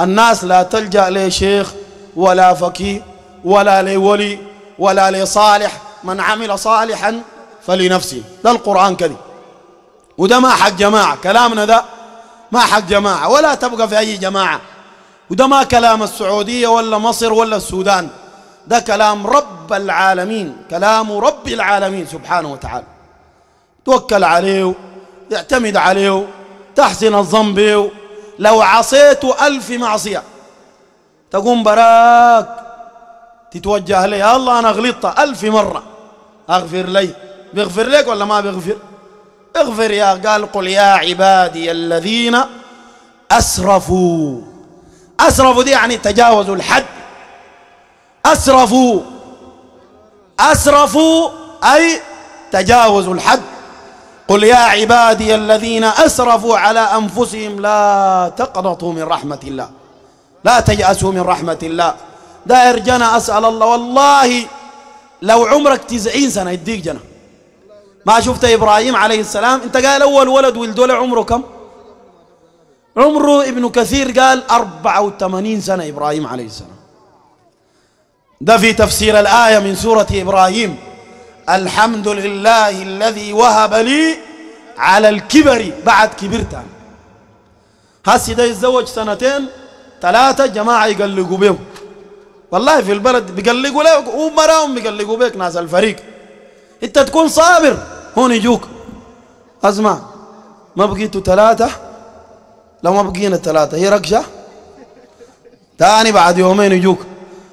الناس لا تلجأ لشيخ ولا فقيه ولا لولي ولا لصالح من عمل صالحا فلنفسه ده القرآن كذي وده ما حق جماعة كلامنا ده ما حق جماعة ولا تبقى في أي جماعة وده ما كلام السعودية ولا مصر ولا السودان ده كلام رب العالمين كلام رب العالمين سبحانه وتعالى توكل عليه اعتمد عليه تحسن الظن به لو عصيت ألف معصية تقوم براك تتوجه لي يا الله أنا غلطت ألف مرة أغفر لي بيغفر لك ولا ما بيغفر اغفر يا قال قل يا عبادي الذين أسرفوا أسرفوا دي يعني تجاوزوا الحد أسرفوا أسرفوا أي تجاوزوا الحد قل يا عبادي الذين أسرفوا على أنفسهم لا تقنطوا من رحمة الله لا تيأسوا من رحمة الله داير جنة أسأل الله والله لو عمرك تسعين سنة يديك جنة ما شفت إبراهيم عليه السلام أنت قال أول ولد ولد عمره كم عمره ابن كثير قال 84 سنة إبراهيم عليه السلام ده في تفسير الآية من سورة إبراهيم الحمد لله الذي وهب لي على الكبر بعد كبرت هسي ده يتزوج سنتين ثلاثة جماعة يقلقوا بهم والله في البلد بيقلقوا لك ومراهم بيقلقوا بيك ناس الفريق انت تكون صابر هون يجوك اسمع ما بقيتوا ثلاثة لو ما بقينا ثلاثة هي ركشة ثاني بعد يومين يجوك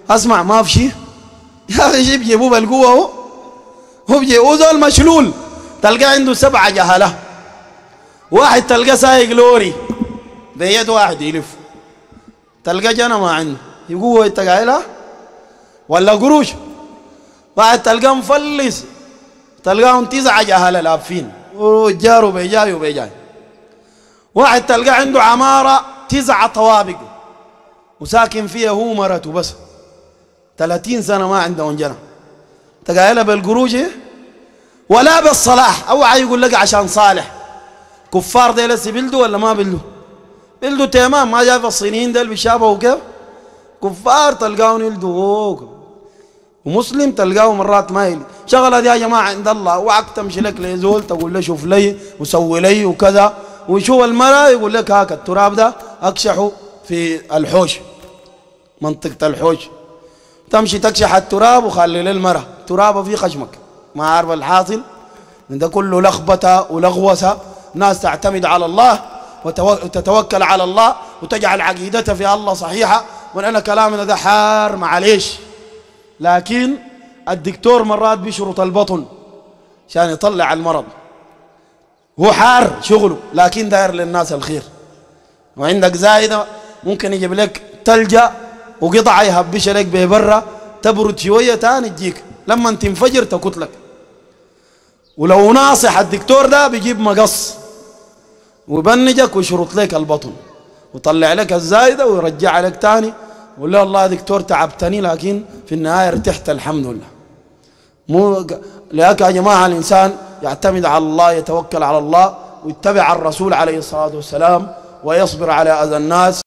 اسمع ما في شيء يا اخي شيء بيجيبوه بالقوة هو بيجي وزول مشلول تلقاه عنده سبعة جهلة واحد تلقاه سايق لوري بيد واحد يلف تلقى جنى ما عنده يقول انت قايلها ولا قروش واحد تلقاه مفلس تلقاهم تسعة جهلة لافين وجار وبيجاي وبيجاي واحد تلقاه عنده عمارة تسعة طوابق وساكن فيها هو مرته بس 30 سنة ما عنده جنى تقايلها بالقروج إيه؟ ولا بالصلاح أو يقول لك عشان صالح كفار دي لسه ولا ما بلدو بلدو تمام ما جاف الصينيين ديل بيشابهوا كيف كفار تلقاهم يلدوا ومسلم تلقاه مرات ما يلي شغلة دي يا جماعة عند الله وعك تمشي لك لزول تقول له شوف لي وسوي لي وكذا ويشوف المرأة يقول لك هاك التراب ده أكشحه في الحوش منطقة الحوش تمشي تكشح التراب وخلي للمرأة التراب في خشمك ما عارف الحاصل من ده كله لخبطة ولغوسة ناس تعتمد على الله وتتوكل على الله وتجعل عقيدتها في الله صحيحة وأنا كلامنا ده حار معليش لكن الدكتور مرات بيشرط البطن عشان يطلع المرض هو حار شغله لكن داير للناس الخير وعندك زايدة ممكن يجيب لك تلجأ وقطعة يهبش لك برا تبرد شوية تاني تجيك لما تنفجر تقتلك ولو ناصح الدكتور ده بيجيب مقص ويبنجك ويشرط لك البطن وطلع لك الزايده ويرجع لك تاني ولا له يا دكتور تعبتني لكن في النهايه ارتحت الحمد لله مو لك يا جماعه الانسان يعتمد على الله يتوكل على الله ويتبع الرسول عليه الصلاه والسلام ويصبر على اذى الناس